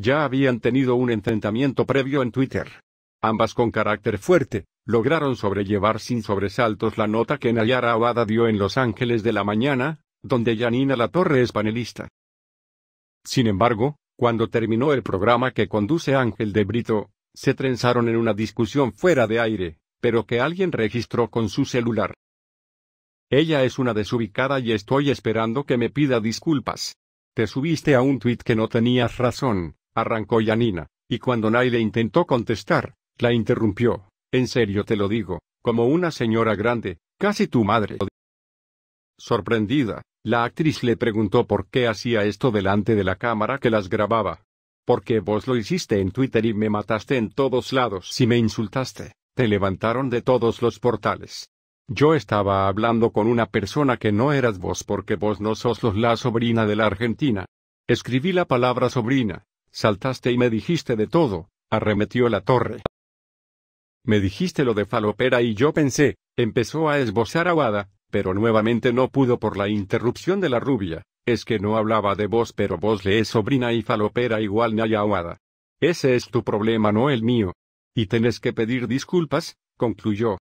Ya habían tenido un enfrentamiento previo en Twitter. Ambas con carácter fuerte, lograron sobrellevar sin sobresaltos la nota que Nayara Abada dio en Los Ángeles de la Mañana, donde Yanina Latorre es panelista. Sin embargo, cuando terminó el programa que conduce Ángel de Brito, se trenzaron en una discusión fuera de aire, pero que alguien registró con su celular. Ella es una desubicada y estoy esperando que me pida disculpas. Te subiste a un tuit que no tenías razón, arrancó Yanina, y cuando Nayle intentó contestar, la interrumpió. En serio te lo digo, como una señora grande, casi tu madre. Sorprendida, la actriz le preguntó por qué hacía esto delante de la cámara que las grababa. Porque vos lo hiciste en Twitter y me mataste en todos lados si me insultaste, te levantaron de todos los portales. Yo estaba hablando con una persona que no eras vos porque vos no sos la sobrina de la Argentina. Escribí la palabra sobrina, Saltaste y me dijiste de todo, arremetió la torre. Me dijiste lo de falopera y yo pensé, empezó a esbozar a Wada, pero nuevamente no pudo por la interrupción de la rubia, es que no hablaba de vos pero vos le es sobrina y falopera igual Naya Ese es tu problema no el mío. Y tenés que pedir disculpas, concluyó,